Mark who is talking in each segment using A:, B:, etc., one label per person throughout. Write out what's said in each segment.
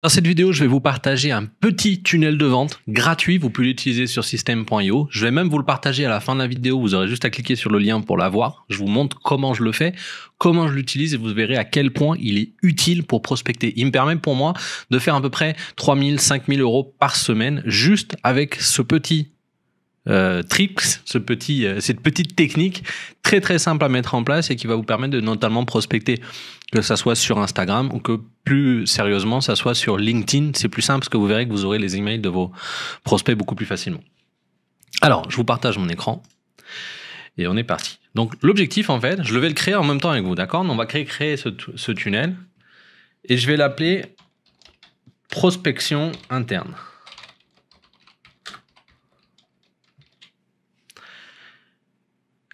A: Dans cette vidéo, je vais vous partager un petit tunnel de vente gratuit. Vous pouvez l'utiliser sur system.io. Je vais même vous le partager à la fin de la vidéo. Vous aurez juste à cliquer sur le lien pour l'avoir. Je vous montre comment je le fais, comment je l'utilise et vous verrez à quel point il est utile pour prospecter. Il me permet pour moi de faire à peu près 3000, 5000 euros par semaine juste avec ce petit euh, ce petit, euh, cette petite technique très très simple à mettre en place et qui va vous permettre de notamment prospecter que ça soit sur Instagram ou que plus sérieusement, ça soit sur LinkedIn. C'est plus simple parce que vous verrez que vous aurez les emails de vos prospects beaucoup plus facilement. Alors, je vous partage mon écran et on est parti. Donc, l'objectif, en fait, je vais le créer en même temps avec vous, d'accord On va créer, créer ce tunnel et je vais l'appeler prospection interne.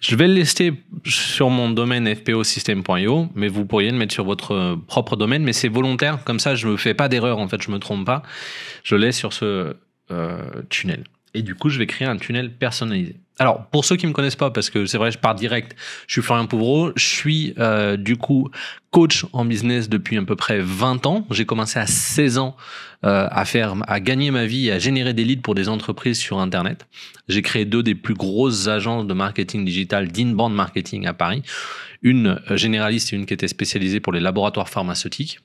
A: Je vais le laisser sur mon domaine fposystem.io, mais vous pourriez le mettre sur votre euh, propre domaine, mais c'est volontaire, comme ça je ne fais pas d'erreur, en fait je ne me trompe pas. Je l'ai sur ce euh, tunnel. Et du coup, je vais créer un tunnel personnalisé alors, pour ceux qui me connaissent pas, parce que c'est vrai, je pars direct, je suis Florian Pouvreau, je suis euh, du coup coach en business depuis à peu près 20 ans. J'ai commencé à 16 ans euh, à faire, à gagner ma vie et à générer des leads pour des entreprises sur Internet. J'ai créé deux des plus grosses agences de marketing digital d'inbound marketing à Paris, une euh, généraliste et une qui était spécialisée pour les laboratoires pharmaceutiques.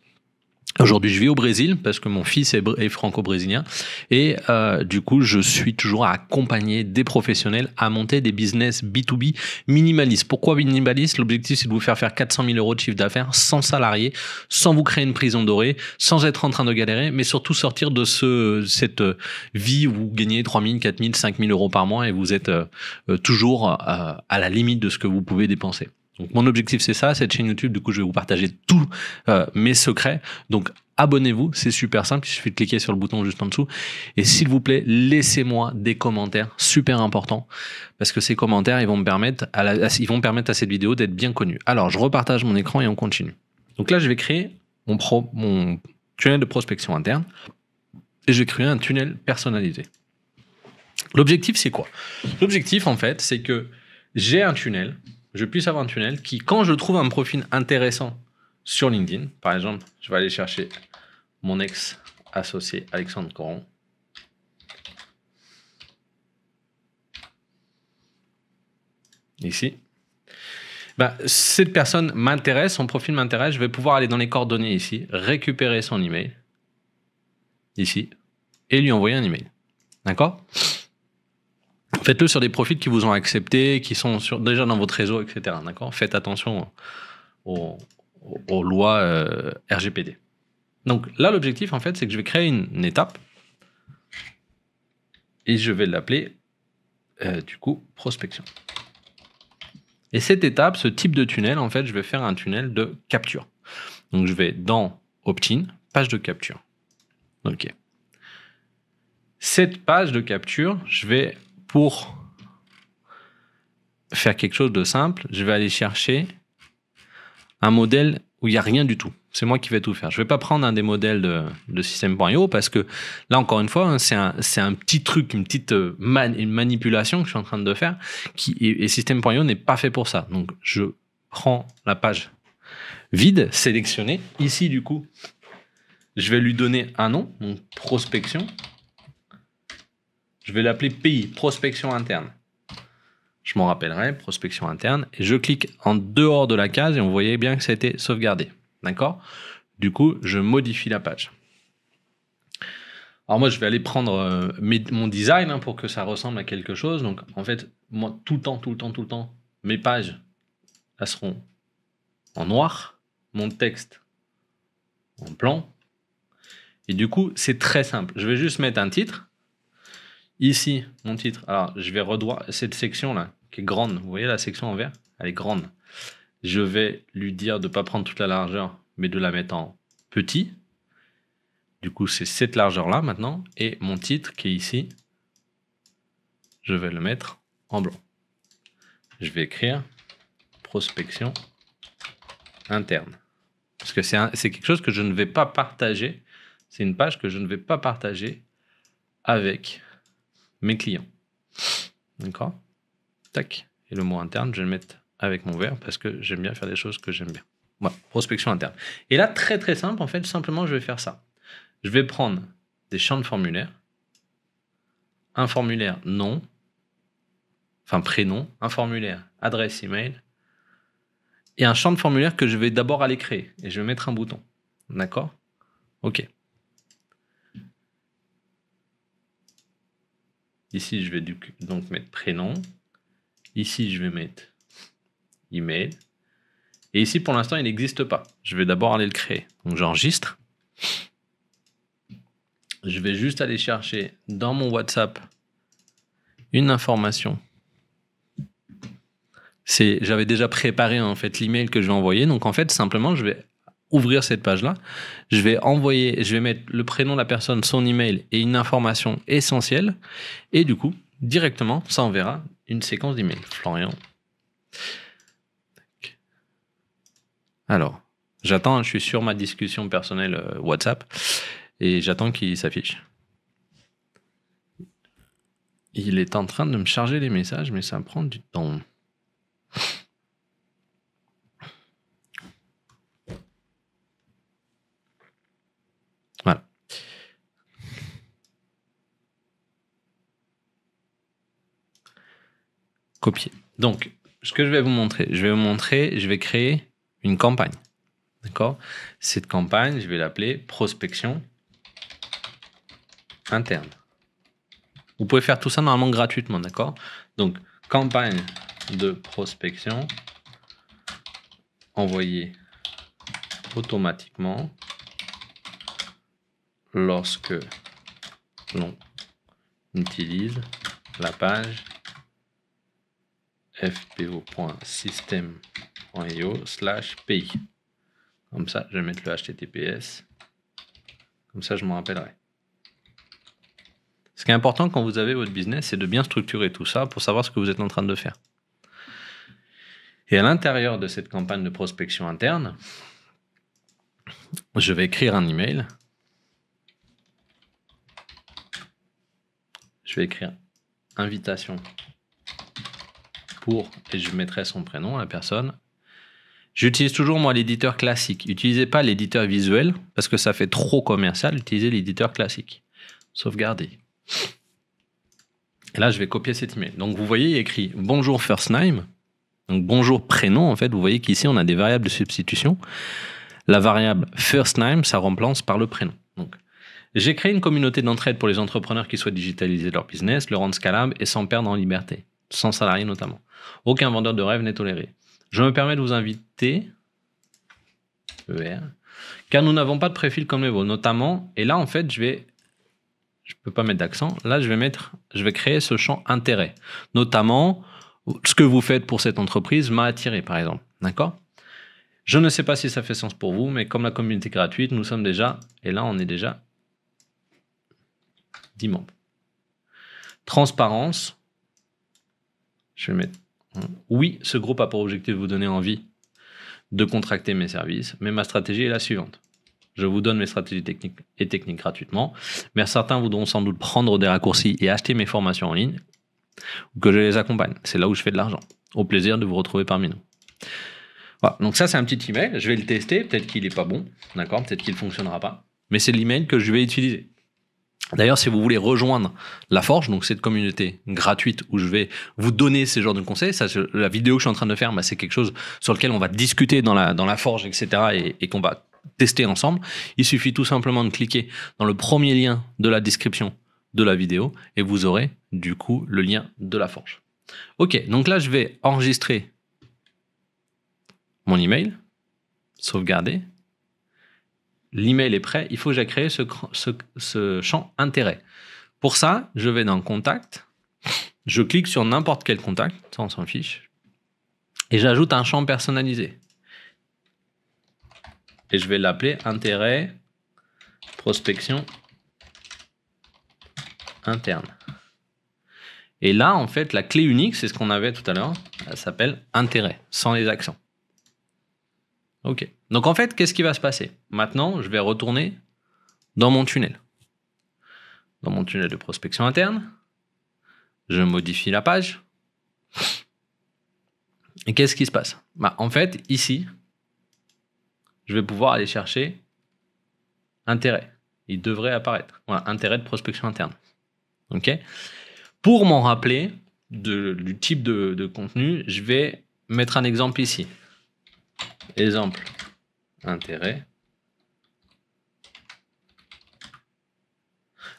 A: Aujourd'hui, je vis au Brésil parce que mon fils est, franco-brésilien et euh, du coup, je suis toujours accompagné accompagner des professionnels à monter des business B2B minimalistes. Pourquoi minimalistes L'objectif, c'est de vous faire faire 400 000 euros de chiffre d'affaires sans salarié, sans vous créer une prison dorée, sans être en train de galérer, mais surtout sortir de ce, cette euh, vie où vous gagnez 3 000, 4 000, 5 000 euros par mois et vous êtes euh, euh, toujours à la limite de ce que vous pouvez dépenser. Donc mon objectif c'est ça, cette chaîne YouTube, du coup je vais vous partager tous euh, mes secrets. Donc abonnez-vous, c'est super simple, il suffit de cliquer sur le bouton juste en dessous. Et s'il vous plaît, laissez-moi des commentaires, super importants parce que ces commentaires, ils vont me permettre à, vont permettre à cette vidéo d'être bien connue. Alors je repartage mon écran et on continue. Donc là je vais créer mon, mon tunnel de prospection interne et je vais créer un tunnel personnalisé. L'objectif c'est quoi L'objectif en fait c'est que j'ai un tunnel je puisse avoir un tunnel qui, quand je trouve un profil intéressant sur LinkedIn, par exemple, je vais aller chercher mon ex-associé Alexandre Coron. Ici. Ben, cette personne m'intéresse, son profil m'intéresse, je vais pouvoir aller dans les coordonnées ici, récupérer son email, ici, et lui envoyer un email. D'accord Faites-le sur des profils qui vous ont accepté, qui sont déjà dans votre réseau, etc. D'accord Faites attention aux, lois euh, RGPD. Donc là, l'objectif, en fait, c'est que je vais créer une, étape et je vais l'appeler, euh, du coup, prospection. Et cette étape, ce type de tunnel, en fait, je vais faire un tunnel de capture. Donc je vais dans Optin, page de capture. OK. Cette page de capture, je vais pour faire quelque chose de simple, je vais aller chercher un modèle où il n'y a rien du tout. C'est moi qui vais tout faire. Je ne vais pas prendre un des modèles de, de système.io parce que là, encore une fois, hein, c'est un, petit truc, une petite euh, manipulation que je suis en train de faire qui, et, et système.io n'est pas fait pour ça. Donc, je prends la page vide, sélectionnée. Ici, du coup, je vais lui donner un nom, donc prospection. Je vais l'appeler pays, prospection interne. Je m'en rappellerai, prospection interne. Et je clique en dehors de la case et on voyait bien que ça a été sauvegardé. D'accord Du coup, je modifie la page. Alors moi, je vais aller prendre euh, mon design hein, pour que ça ressemble à quelque chose. Donc en fait, moi, tout le temps, tout le temps, tout le temps, mes pages, elles seront en noir, mon texte en blanc. Et du coup, c'est très simple. Je vais juste mettre un titre. Ici, mon titre. Alors, je vais redroit cette section là, qui est grande. Vous voyez la section en vert Elle est grande. Je vais lui dire de ne pas prendre toute la largeur, mais de la mettre en petit. Du coup, c'est cette largeur-là maintenant. Et mon titre qui est ici, je vais le mettre en blanc. Je vais écrire prospection interne. Parce que c'est quelque chose que je ne vais pas partager. C'est une page que je ne vais pas partager avec mes clients. D'accord Tac. Et le mot interne, je vais le mettre avec mon verre parce que j'aime bien faire des choses que j'aime bien. Voilà, prospection interne. Et là, très très simple, en fait, simplement, je vais faire ça. Je vais prendre des champs de formulaire, un formulaire nom, enfin prénom, un formulaire adresse email, et un champ de formulaire que je vais d'abord aller créer. Et je vais mettre un bouton. D'accord Ok. Ici, je vais donc mettre prénom. Ici, je vais mettre email. Et ici, pour l'instant, il n'existe pas. Je vais d'abord aller le créer. Donc, j'enregistre. Je vais juste aller chercher dans mon WhatsApp une information. J'avais déjà préparé en fait l'email que je vais envoyer. Donc, en fait, simplement, je vais ouvrir cette page-là. Je vais envoyer, je vais mettre le prénom de la personne, son email et une information essentielle. Et du coup, directement, ça enverra une séquence d'emails. Florian. Alors, j'attends, je suis sur ma discussion personnelle euh, WhatsApp et j'attends qu'il s'affiche. Il est en train de me charger les messages, mais ça prend du temps. copier. Donc, ce que je vais vous montrer, je vais vous montrer, je vais créer une campagne. D'accord Cette campagne, je vais l'appeler prospection interne. Vous pouvez faire tout ça normalement gratuitement, d'accord Donc, campagne de prospection envoyée automatiquement lorsque l'on utilise la page fpo.system.io slash pays. Comme ça, je vais mettre le HTTPS. Comme ça, je m'en rappellerai. Ce qui est important quand vous avez votre business, c'est de bien structurer tout ça pour savoir ce que vous êtes en train de faire. Et à l'intérieur de cette campagne de prospection interne, je vais écrire un email. Je vais écrire invitation pour, et je mettrai son prénom à la personne. J'utilise toujours, moi, l'éditeur classique. N'utilisez pas l'éditeur visuel, parce que ça fait trop commercial. Utilisez l'éditeur classique. Sauvegarder. Et là, je vais copier cet email. Donc, vous voyez, il écrit Bonjour first name. Donc, bonjour prénom, en fait. Vous voyez qu'ici, on a des variables de substitution. La variable first name, ça remplace par le prénom. Donc, j'ai créé une communauté d'entraide pour les entrepreneurs qui souhaitent digitaliser leur business, le rendre scalable et sans perdre en liberté sans salariés notamment. Aucun vendeur de rêve n'est toléré. Je me permets de vous inviter, e car nous n'avons pas de préfil comme les vôtres, notamment, et là en fait je vais, je ne peux pas mettre d'accent, là je vais mettre, je vais créer ce champ intérêt, notamment ce que vous faites pour cette entreprise m'a attiré par exemple, d'accord Je ne sais pas si ça fait sens pour vous, mais comme la communauté gratuite, nous sommes déjà, et là on est déjà 10 membres. Transparence, je vais mettre. Hmm. Oui, ce groupe a pour objectif de vous donner envie de contracter mes services, mais ma stratégie est la suivante. Je vous donne mes stratégies techniques et techniques gratuitement, mais certains voudront sans doute prendre des raccourcis et acheter mes formations en ligne, ou que je les accompagne. C'est là où je fais de l'argent. Au plaisir de vous retrouver parmi nous. Voilà, donc ça c'est un petit email, je vais le tester, peut-être qu'il n'est pas bon, d'accord, peut-être qu'il ne fonctionnera pas, mais c'est l'email que je vais utiliser. D'ailleurs, si vous voulez rejoindre La Forge, donc cette communauté gratuite où je vais vous donner ces genres de conseils, ça, la vidéo que je suis en train de faire, bah, c'est quelque chose sur lequel on va discuter dans la, dans la Forge, etc. et qu'on va tester ensemble. Il suffit tout simplement de cliquer dans le premier lien de la description de la vidéo et vous aurez du coup le lien de la forge. Ok, donc là je vais enregistrer mon email, sauvegarder, l'email est prêt, il faut que j'ai créé ce, champ intérêt. Pour ça, je vais dans contact, je clique sur n'importe quel contact, ça on s'en fiche, et j'ajoute un champ personnalisé. Et je vais l'appeler intérêt prospection interne. Et là, en fait, la clé unique, c'est ce qu'on avait tout à l'heure, elle s'appelle intérêt, sans les accents. OK. Donc en fait, qu'est-ce qui va se passer Maintenant, je vais retourner dans mon tunnel. Dans mon tunnel de prospection interne, je modifie la page. Et qu'est-ce qui se passe bah, En fait, ici, je vais pouvoir aller chercher intérêt. Il devrait apparaître. Voilà, intérêt de prospection interne. OK Pour m'en rappeler du type de contenu, je vais mettre un exemple ici. Exemple intérêt.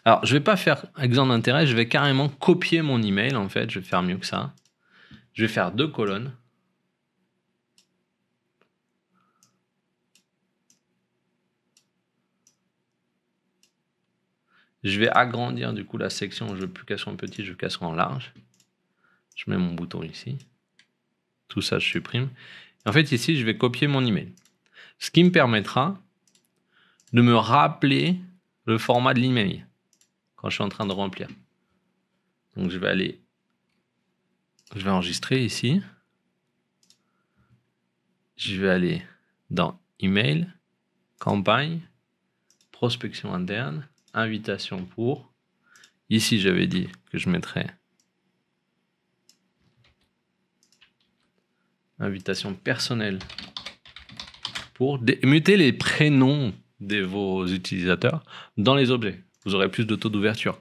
A: Alors, je vais pas faire exemple d'intérêt, je vais carrément copier mon email en fait, je vais faire mieux que ça. Je vais faire deux colonnes. Je vais agrandir du coup la section, je veux plus qu'elle soit en petit, je veux qu'elle soit en large. Je mets mon bouton ici. Tout ça, je supprime. En fait, ici, je vais copier mon email. Ce qui me permettra de me rappeler le format de l'email quand je suis en train de remplir. Donc je vais aller, je vais enregistrer ici. Je vais aller dans email, campagne, prospection interne, invitation pour. Ici, j'avais dit que je mettrais invitation personnelle pour muter les prénoms de vos utilisateurs dans les objets. Vous aurez plus de taux d'ouverture.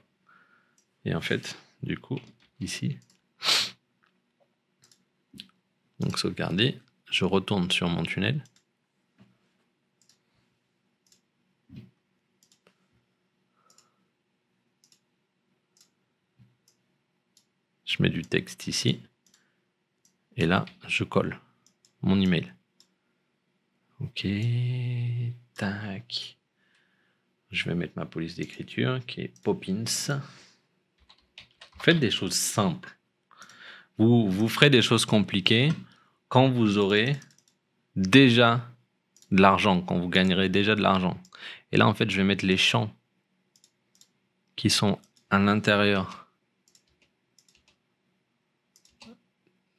A: Et en fait, du coup, ici, donc sauvegarder, je retourne sur mon tunnel. Je mets du texte ici. Et là, je colle mon email. OK. Tac. Je vais mettre ma police d'écriture qui est Poppins. Faites des choses simples. Vous, vous ferez des choses compliquées quand vous aurez déjà de l'argent, quand vous gagnerez déjà de l'argent. Et là, en fait, je vais mettre les champs qui sont à l'intérieur.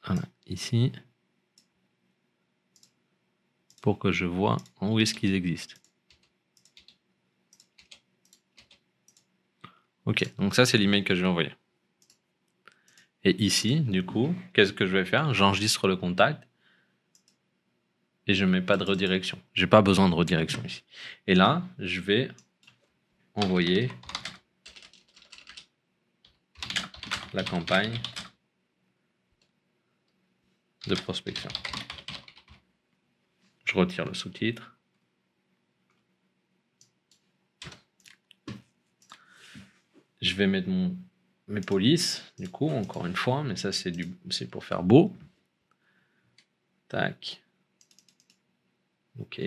A: Voilà, ici pour que je vois où est-ce qu'ils existent. Ok, donc ça c'est l'email que je vais envoyer. Et ici, du coup, qu'est-ce que je vais faire J'enregistre le contact et je mets pas de redirection. J'ai pas besoin de redirection ici. Et là, je vais envoyer la campagne de prospection retire le sous-titre. Je vais mettre mon, mes polices, du coup, encore une fois, mais ça c'est pour faire beau. Tac. Ok.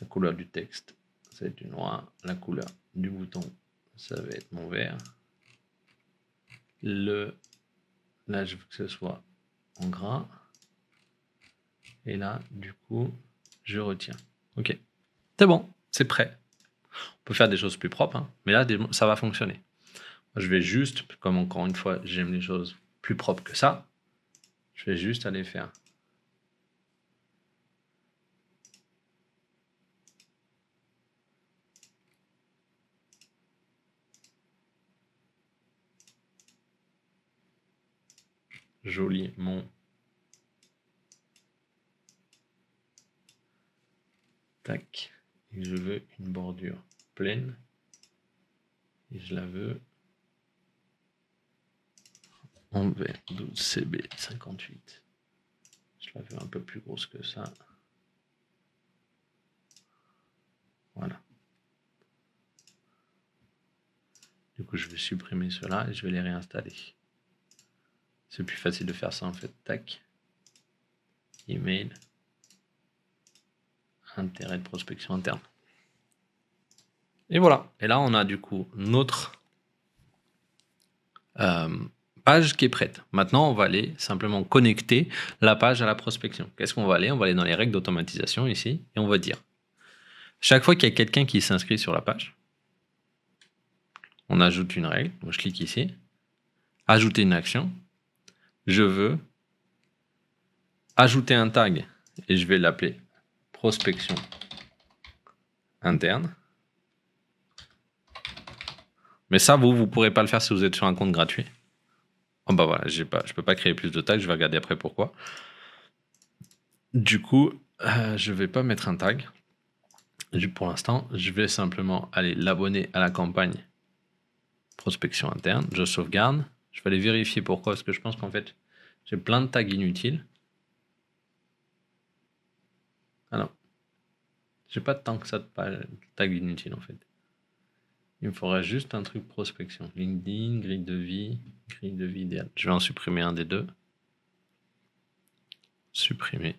A: La couleur du texte, ça va être du noir. La couleur du bouton, ça va être mon vert. Le, là, je veux que ce soit en gras. Et là, du coup, je retiens. OK. C'est bon, c'est prêt. On peut faire des choses plus propres, hein. mais là, ça va fonctionner. Je vais juste, comme encore une fois, j'aime les choses plus propres que ça, je vais juste aller faire. Joli, mon Tac. je veux une bordure pleine. Et je la veux en v 12 CB 58. Je la veux un peu plus grosse que ça. Voilà. Du coup, je vais supprimer cela et je vais les réinstaller. C'est plus facile de faire ça en fait. Tac. Email intérêt de prospection interne. Et voilà. Et là, on a du coup notre euh, page qui est prête. Maintenant, on va aller simplement connecter la page à la prospection. Qu'est-ce qu'on va aller On va aller dans les règles d'automatisation ici et on va dire chaque fois qu'il y a quelqu'un qui s'inscrit sur la page, on ajoute une règle. Donc, je clique ici. Ajouter une action. Je veux ajouter un tag et je vais l'appeler prospection interne. Mais ça, vous, vous pourrez pas le faire si vous êtes sur un compte gratuit. Oh bah voilà, j'ai pas, je peux pas créer plus de tags, je vais regarder après pourquoi. Du coup, euh, je vais pas mettre un tag. Pour l'instant, je vais simplement aller l'abonner à la campagne prospection interne. Je sauvegarde. Je vais aller vérifier pourquoi, parce que je pense qu'en fait, j'ai plein de tags inutiles. Ah non. J'ai pas tant que ça de tag inutile en fait. Il me faudrait juste un truc prospection. LinkedIn, grille de vie, grille de vie idéale. Je vais en supprimer un des deux. Supprimer.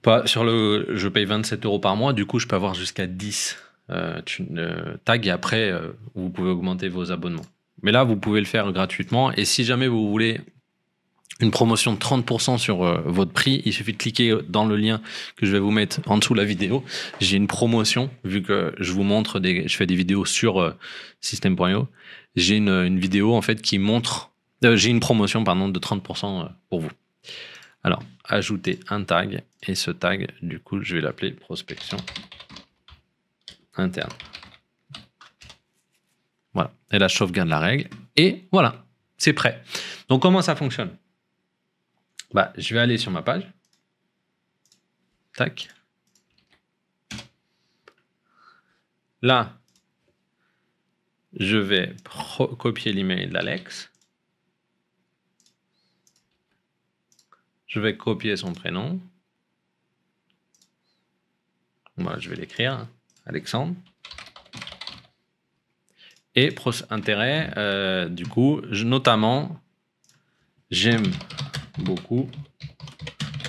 A: Pas, sur le, je paye 27 euros par mois, du coup je peux avoir jusqu'à 10 euh, euh, tags et après euh, vous pouvez augmenter vos abonnements. Mais là vous pouvez le faire gratuitement et si jamais vous voulez une promotion de 30% sur euh, votre prix. Il suffit de cliquer dans le lien que je vais vous mettre en dessous de la vidéo. J'ai une promotion, vu que je vous montre des, je fais des vidéos sur euh, System.io. J'ai une, vidéo, en fait, qui montre, euh, j'ai une promotion, pardon, de 30% pour vous. Alors, ajoutez un tag et ce tag, du coup, je vais l'appeler prospection interne. Voilà. Et là, je sauvegarde la règle. Et voilà, c'est prêt. Donc, comment ça fonctionne bah, je vais aller sur ma page. Tac. Là, je vais copier l'email d'Alex. Je vais copier son prénom. Moi, je vais l'écrire, hein. Alexandre. Et intérêt, euh, du coup, notamment, j'aime beaucoup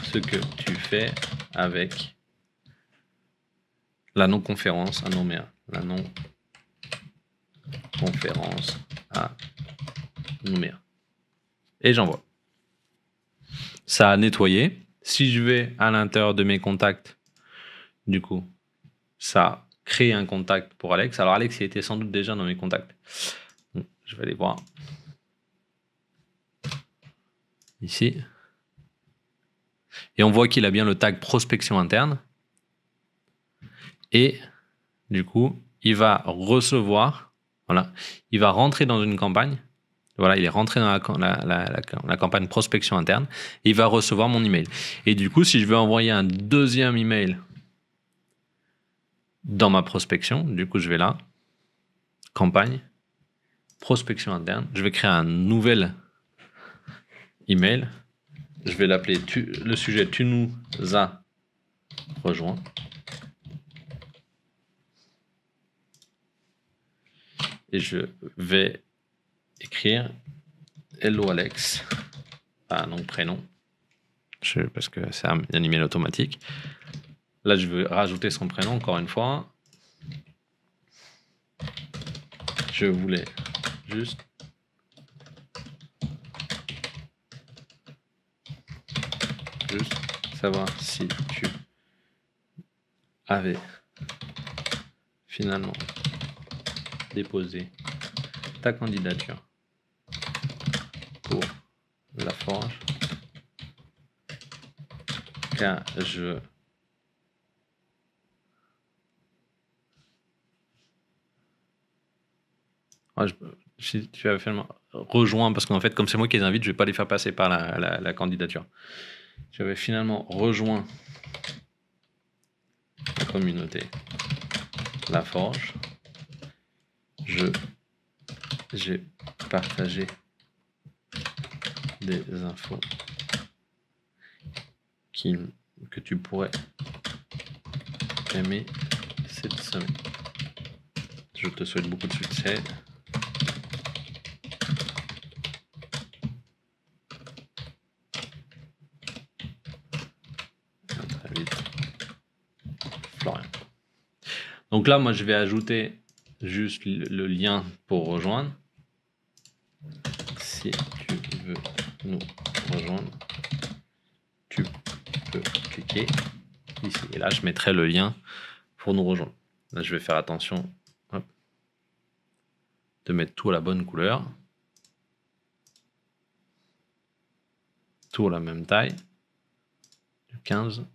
A: ce que tu fais avec la non-conférence à nommer La non-conférence à nommer Et j'envoie. Ça a nettoyé. Si je vais à l'intérieur de mes contacts, du coup, ça crée un contact pour Alex. Alors Alex, il était sans doute déjà dans mes contacts. Je vais aller voir ici. Et on voit qu'il a bien le tag prospection interne. Et du coup, il va recevoir, voilà, il va rentrer dans une campagne. Voilà, il est rentré dans la, campagne prospection interne. il va recevoir mon email. Et du coup, si je veux envoyer un deuxième email dans ma prospection, du coup, je vais là, campagne, prospection interne. Je vais créer un nouvel email. Je vais l'appeler le sujet tu nous as rejoint. Et je vais écrire Hello Alex, un nom, prénom, parce que c'est un, un email automatique. Là, je veux rajouter son prénom encore une fois. Je voulais juste savoir si tu avais finalement déposé ta candidature pour la forge car je ah, tu as finalement rejoint, parce qu'en fait, comme c'est moi qui les invite, je vais pas les faire passer par la, la, la candidature j'avais finalement rejoint la communauté La Forge. Je j'ai partagé des infos qui, que tu pourrais aimer cette semaine. Je te souhaite beaucoup de succès. là, moi, je vais ajouter juste le lien pour rejoindre. Si tu veux nous rejoindre, tu peux cliquer ici. Et là, je mettrai le lien pour nous rejoindre. Là, je vais faire attention de mettre tout à la bonne couleur. Tout à la même taille. 15.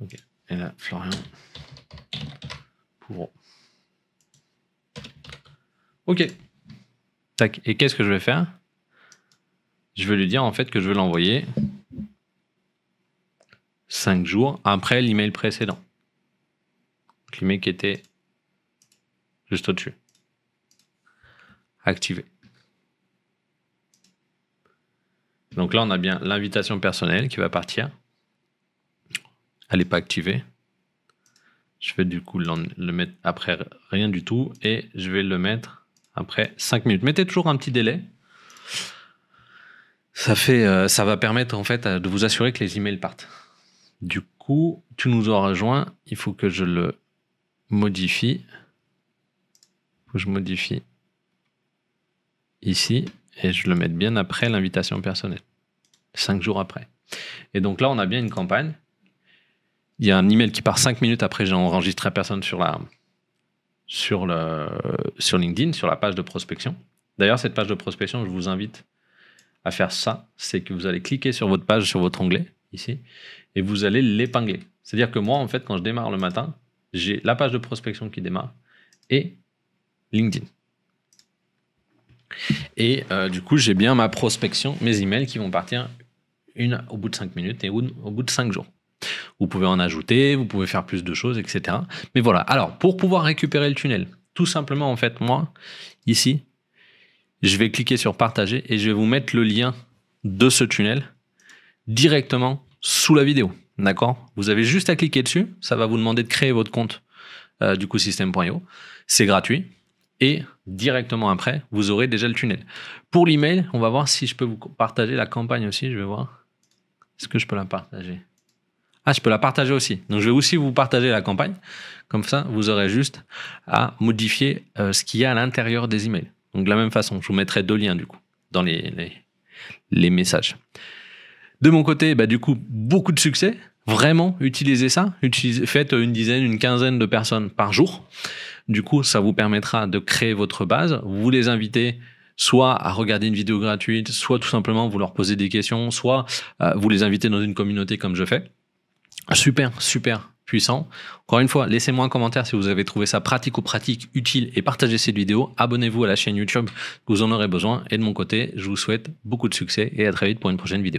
A: Ok. Et là, Florian. Ok. Tac. Et qu'est-ce que je vais faire Je vais lui dire en fait que je vais l'envoyer 5 jours après l'email précédent. L'email qui était juste au-dessus. Activé. Donc là, on a bien l'invitation personnelle qui va partir. Elle n'est pas activée. Je vais du coup le mettre après rien du tout et je vais le mettre après 5 minutes. Mettez toujours un petit délai. Ça, fait, euh, ça va permettre en fait euh, de vous assurer que les emails partent. Du coup, tu nous as rejoint. Il faut que je le modifie. faut que je modifie ici et je le mette bien après l'invitation personnelle. 5 jours après. Et donc là, on a bien une campagne il y a un email qui part 5 minutes après j'ai enregistré personne sur, la, sur, le, sur LinkedIn, sur la page de prospection. D'ailleurs, cette page de prospection, je vous invite à faire ça, c'est que vous allez cliquer sur votre page, sur votre onglet, ici, et vous allez l'épingler. C'est-à-dire que moi, en fait, quand je démarre le matin, j'ai la page de prospection qui démarre et LinkedIn. Et euh, du coup, j'ai bien ma prospection, mes emails qui vont partir une au bout de 5 minutes et une au bout de 5 jours. Vous pouvez en ajouter, vous pouvez faire plus de choses, etc. Mais voilà. Alors, pour pouvoir récupérer le tunnel, tout simplement, en fait, moi, ici, je vais cliquer sur partager et je vais vous mettre le lien de ce tunnel directement sous la vidéo. D'accord Vous avez juste à cliquer dessus. Ça va vous demander de créer votre compte euh, du coup système.io. C'est gratuit. Et directement après, vous aurez déjà le tunnel. Pour l'email, on va voir si je peux vous partager la campagne aussi. Je vais voir. Est-ce que je peux la partager ah, je peux la partager aussi. Donc, je vais aussi vous partager la campagne. Comme ça, vous aurez juste à modifier euh, ce qu'il y a à l'intérieur des emails. Donc, de la même façon, je vous mettrai deux liens, du coup, dans les, les, messages. De mon côté, bah, du coup, beaucoup de succès. Vraiment, utilisez ça. Utilisez, faites une dizaine, une quinzaine de personnes par jour. Du coup, ça vous permettra de créer votre base. Vous les invitez soit à regarder une vidéo gratuite, soit tout simplement vous leur posez des questions, soit euh, vous les invitez dans une communauté comme je fais. Super, super puissant. Encore une fois, laissez-moi un commentaire si vous avez trouvé ça pratique ou pratique, utile et partagez cette vidéo. Abonnez-vous à la chaîne YouTube, vous en aurez besoin. Et de mon côté, je vous souhaite beaucoup de succès et à très vite pour une prochaine vidéo.